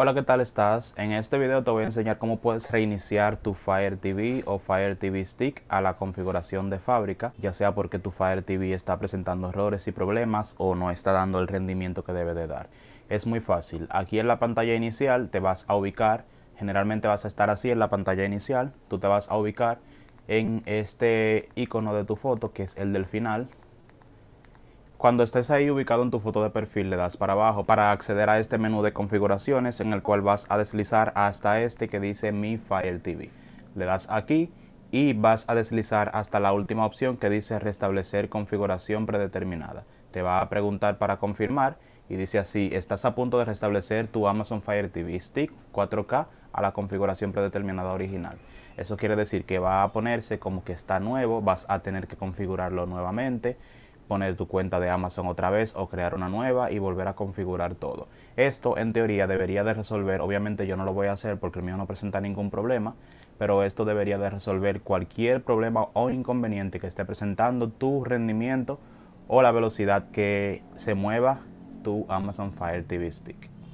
Hola, ¿qué tal estás? En este video te voy a enseñar cómo puedes reiniciar tu Fire TV o Fire TV Stick a la configuración de fábrica, ya sea porque tu Fire TV está presentando errores y problemas o no está dando el rendimiento que debe de dar. Es muy fácil. Aquí en la pantalla inicial te vas a ubicar, generalmente vas a estar así en la pantalla inicial, tú te vas a ubicar en este icono de tu foto que es el del final, cuando estés ahí ubicado en tu foto de perfil, le das para abajo para acceder a este menú de configuraciones en el cual vas a deslizar hasta este que dice Mi Fire TV. Le das aquí y vas a deslizar hasta la última opción que dice restablecer configuración predeterminada. Te va a preguntar para confirmar y dice así, estás a punto de restablecer tu Amazon Fire TV Stick 4K a la configuración predeterminada original. Eso quiere decir que va a ponerse como que está nuevo, vas a tener que configurarlo nuevamente poner tu cuenta de Amazon otra vez o crear una nueva y volver a configurar todo. Esto en teoría debería de resolver, obviamente yo no lo voy a hacer porque el mío no presenta ningún problema, pero esto debería de resolver cualquier problema o inconveniente que esté presentando tu rendimiento o la velocidad que se mueva tu Amazon Fire TV Stick.